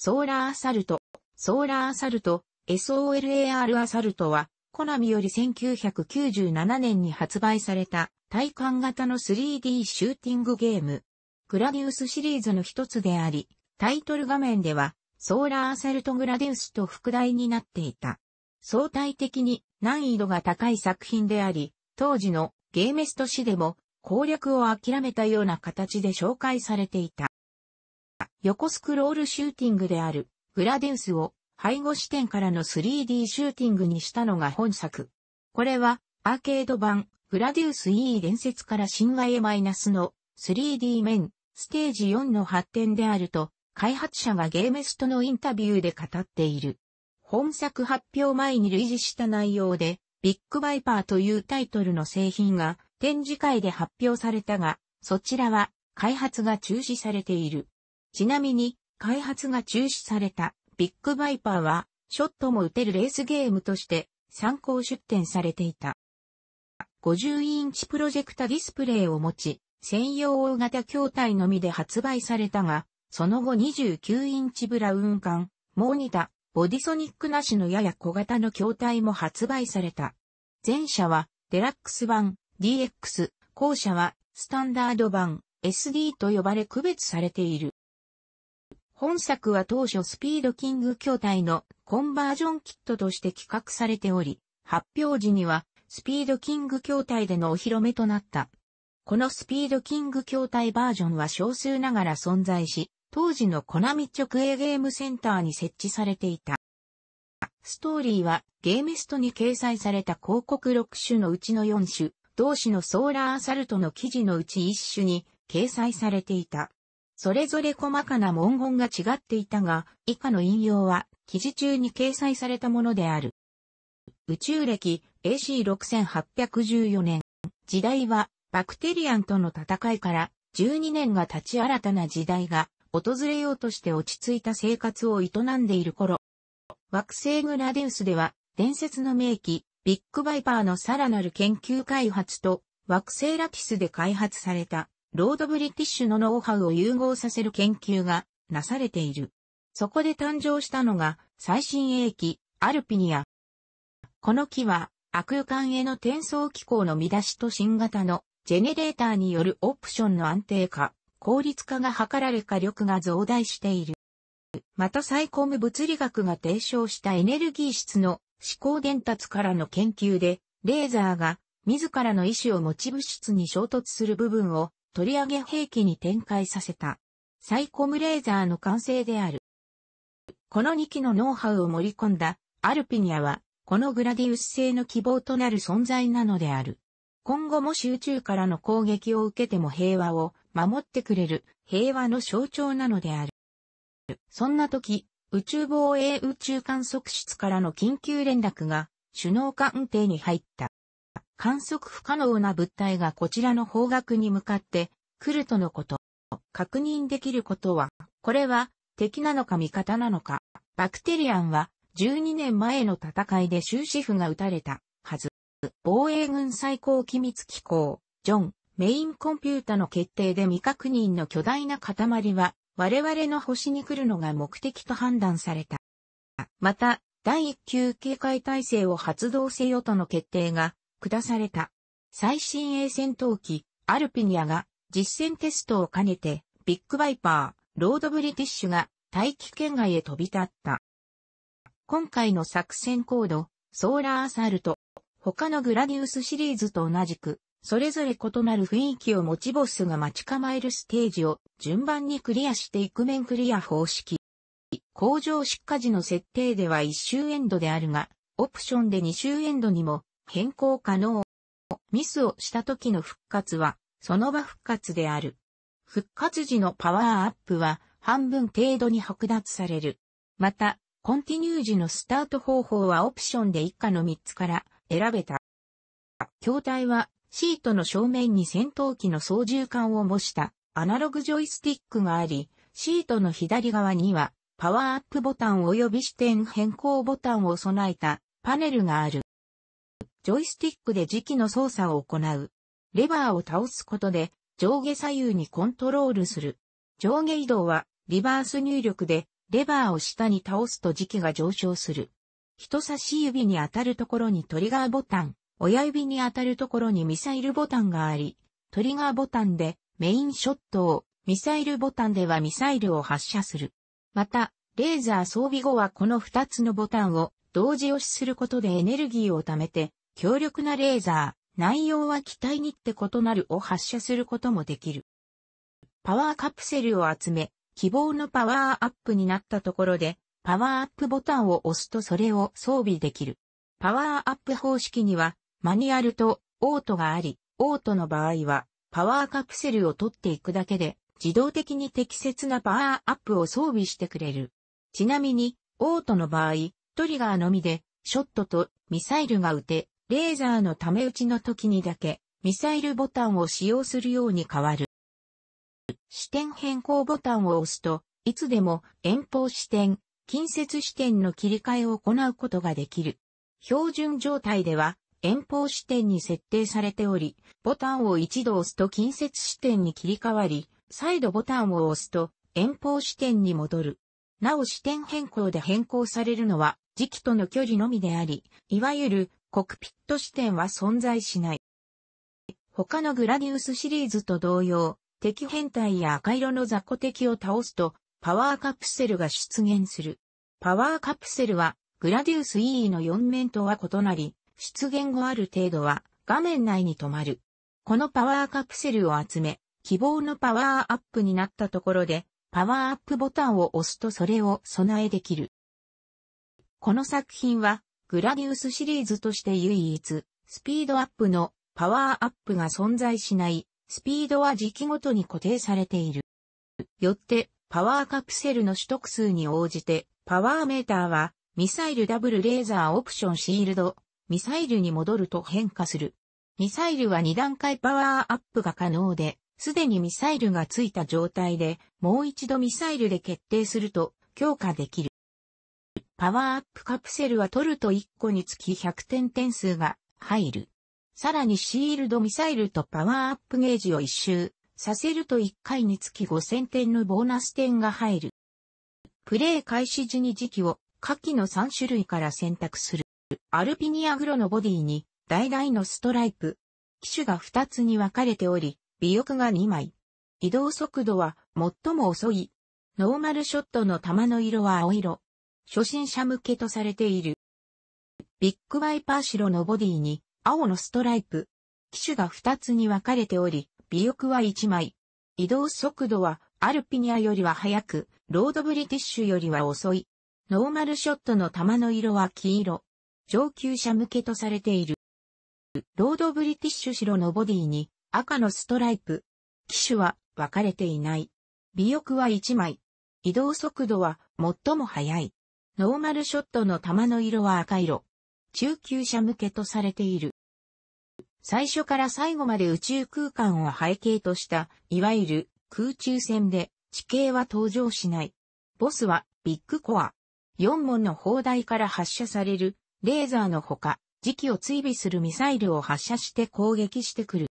ソーラーアサルト、ソーラーアサルト、SOLAR アサルトは、コナミより1997年に発売された体感型の 3D シューティングゲーム。グラディウスシリーズの一つであり、タイトル画面では、ソーラーアサルトグラディウスと副題になっていた。相対的に難易度が高い作品であり、当時のゲーメスト誌でも攻略を諦めたような形で紹介されていた。横スクロールシューティングであるグラデウスを背後視点からの 3D シューティングにしたのが本作。これはアーケード版グラデウス E 伝説から神話へマイナスの 3D 面ステージ4の発展であると開発者がゲーメストのインタビューで語っている。本作発表前に類似した内容でビッグバイパーというタイトルの製品が展示会で発表されたが、そちらは開発が中止されている。ちなみに、開発が中止されたビッグバイパーは、ショットも打てるレースゲームとして参考出展されていた。50インチプロジェクタディスプレイを持ち、専用大型筐体のみで発売されたが、その後29インチブラウン管、モーニタ、ボディソニックなしのやや小型の筐体も発売された。前者はデラックス版 DX、後者はスタンダード版 SD と呼ばれ区別されている。本作は当初スピードキング筐体のコンバージョンキットとして企画されており、発表時にはスピードキング筐体でのお披露目となった。このスピードキング筐体バージョンは少数ながら存在し、当時のコナミ直営ゲームセンターに設置されていた。ストーリーはゲームストに掲載された広告6種のうちの4種、同種のソーラーアサルトの記事のうち1種に掲載されていた。それぞれ細かな文言が違っていたが、以下の引用は、記事中に掲載されたものである。宇宙歴 AC6814 年。時代は、バクテリアンとの戦いから12年が経ち新たな時代が訪れようとして落ち着いた生活を営んでいる頃。惑星グラデウスでは、伝説の名機、ビッグバイパーのさらなる研究開発と、惑星ラピスで開発されたロードブリティッシュのノウハウを融合させる研究がなされている。そこで誕生したのが最新鋭機アルピニア。この機は悪空間への転送機構の見出しと新型のジェネレーターによるオプションの安定化、効率化が図られ火力が増大している。またサイコム物理学が提唱したエネルギー質の思考伝達からの研究で、レーザーが自らの意志を持ち物質に衝突する部分を取り上げ兵器に展開させた、サイコムレーザーの完成である。この2機のノウハウを盛り込んだ、アルピニアは、このグラディウス製の希望となる存在なのである。今後も集中からの攻撃を受けても平和を守ってくれる平和の象徴なのである。そんな時、宇宙防衛宇宙観測室からの緊急連絡が首脳官邸に入った。観測不可能な物体がこちらの方角に向かって来るとのこと。確認できることは、これは敵なのか味方なのか。バクテリアンは12年前の戦いで終止符が打たれたはず。防衛軍最高機密機構、ジョン、メインコンピュータの決定で未確認の巨大な塊は我々の星に来るのが目的と判断された。また、第1級警戒体制を発動せよとの決定が下された。最新鋭戦闘機、アルピニアが実戦テストを兼ねて、ビッグバイパー、ロードブリティッシュが大気圏外へ飛び立った。今回の作戦コード、ソーラーアサルト、他のグラディウスシリーズと同じく、それぞれ異なる雰囲気を持ちボスが待ち構えるステージを順番にクリアしていく面クリア方式。工場出荷時の設定では1周エンドであるが、オプションで2周エンドにも変更可能。ミスをした時の復活は、その場復活である。復活時のパワーアップは、半分程度に剥奪される。また、コンティニュー時のスタート方法はオプションで以下の3つから選べた。筐体は、シートの正面に戦闘機の操縦桿を模したアナログジョイスティックがあり、シートの左側にはパワーアップボタン及び視点変更ボタンを備えたパネルがある。ジョイスティックで磁気の操作を行う。レバーを倒すことで上下左右にコントロールする。上下移動はリバース入力でレバーを下に倒すと磁気が上昇する。人差し指に当たるところにトリガーボタン、親指に当たるところにミサイルボタンがあり、トリガーボタンでメインショットを、ミサイルボタンではミサイルを発射する。また、レーザー装備後はこの2つのボタンを同時押しすることでエネルギーを貯めて強力なレーザー、内容は機体にって異なるを発射することもできる。パワーカプセルを集め、希望のパワーアップになったところで、パワーアップボタンを押すとそれを装備できる。パワーアップ方式には、マニュアルとオートがあり、オートの場合は、パワーカプセルを取っていくだけで、自動的に適切なパワーアップを装備してくれる。ちなみに、オートの場合、トリガーのみで、ショットとミサイルが撃て、レーザーのため打ちの時にだけ、ミサイルボタンを使用するように変わる。視点変更ボタンを押すと、いつでも遠方視点、近接視点の切り替えを行うことができる。標準状態では、遠方視点に設定されており、ボタンを一度押すと近接視点に切り替わり、再度ボタンを押すと遠方視点に戻る。なお視点変更で変更されるのは時期との距離のみであり、いわゆるコクピット視点は存在しない。他のグラディウスシリーズと同様、敵変態や赤色の雑魚敵を倒すと、パワーカプセルが出現する。パワーカプセルは、グラディウス EE の4面とは異なり、出現後ある程度は画面内に止まる。このパワーカプセルを集め、希望のパワーアップになったところで、パワーアップボタンを押すとそれを備えできる。この作品はグラディウスシリーズとして唯一、スピードアップのパワーアップが存在しない、スピードは時期ごとに固定されている。よって、パワーカプセルの取得数に応じて、パワーメーターは、ミサイルダブルレーザーオプションシールド、ミサイルに戻ると変化する。ミサイルは2段階パワーアップが可能で、すでにミサイルがついた状態で、もう一度ミサイルで決定すると強化できる。パワーアップカプセルは取ると1個につき100点点数が入る。さらにシールドミサイルとパワーアップゲージを一周させると1回につき5000点のボーナス点が入る。プレイ開始時に時期を下記の3種類から選択する。アルピニアグロのボディに、大々のストライプ。機種が2つに分かれており、尾翼が2枚。移動速度は最も遅い。ノーマルショットの弾の色は青色。初心者向けとされている。ビッグワイパー白のボディに青のストライプ。機種が2つに分かれており、尾翼は1枚。移動速度はアルピニアよりは速く、ロードブリティッシュよりは遅い。ノーマルショットの弾の色は黄色。上級者向けとされている。ロードブリティッシュ白のボディに赤のストライプ。機種は分かれていない。尾翼は1枚。移動速度は最も速い。ノーマルショットの弾の色は赤色。中級者向けとされている。最初から最後まで宇宙空間を背景とした、いわゆる空中戦で地形は登場しない。ボスはビッグコア。4門の砲台から発射されるレーザーのほか、時期を追尾するミサイルを発射して攻撃してくる。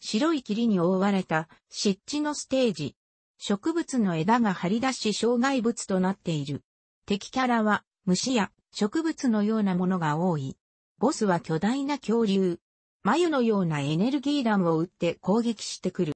白い霧に覆われた湿地のステージ。植物の枝が張り出し障害物となっている。敵キャラは虫や植物のようなものが多い。ボスは巨大な恐竜。眉のようなエネルギー弾を撃って攻撃してくる。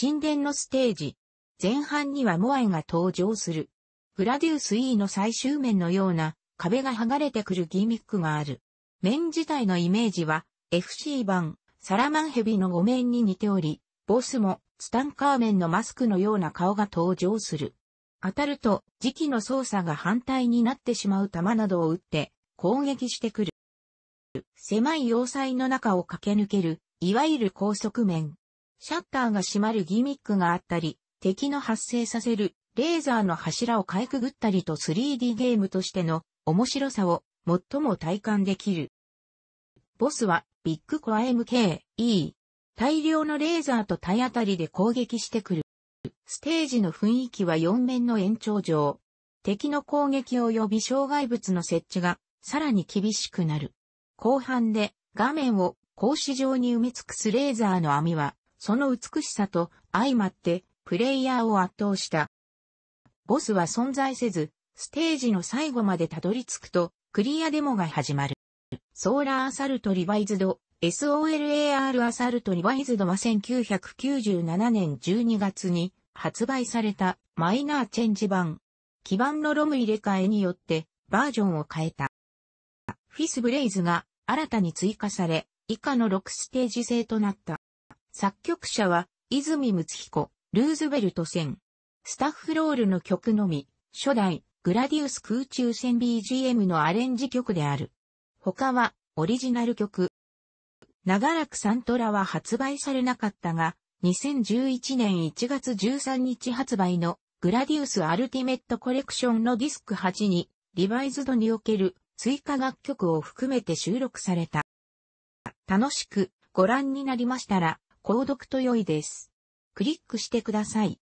神殿のステージ。前半にはモアイが登場する。グラディウス E の最終面のような壁が剥がれてくるギミックがある。面自体のイメージは FC 版サラマンヘビの5面に似ており、ボスもツタンカーメンのマスクのような顔が登場する。当たると、時期の操作が反対になってしまう弾などを撃って、攻撃してくる。狭い要塞の中を駆け抜ける、いわゆる高速面。シャッターが閉まるギミックがあったり、敵の発生させるレーザーの柱をかいくぐったりと 3D ゲームとしての面白さを最も体感できる。ボスはビッグコア MK、E。大量のレーザーと体当たりで攻撃してくる。ステージの雰囲気は4面の延長上。敵の攻撃及び障害物の設置がさらに厳しくなる。後半で画面を格子状に埋め尽くすレーザーの網は、その美しさと相まってプレイヤーを圧倒した。ボスは存在せず、ステージの最後までたどり着くと、クリアデモが始まる。ソーラーアサルトリバイズド SOLAR アサルトリバイズドは1997年12月に発売されたマイナーチェンジ版。基盤のロム入れ替えによってバージョンを変えた。フィスブレイズが新たに追加され、以下の6ステージ制となった。作曲者は、泉睦彦、ルーズベルト戦。スタッフロールの曲のみ、初代、グラディウス空中戦 BGM のアレンジ曲である。他は、オリジナル曲。長らくサントラは発売されなかったが、2011年1月13日発売のグラディウスアルティメットコレクションのディスク8にリバイズドにおける追加楽曲を含めて収録された。楽しくご覧になりましたら購読と良いです。クリックしてください。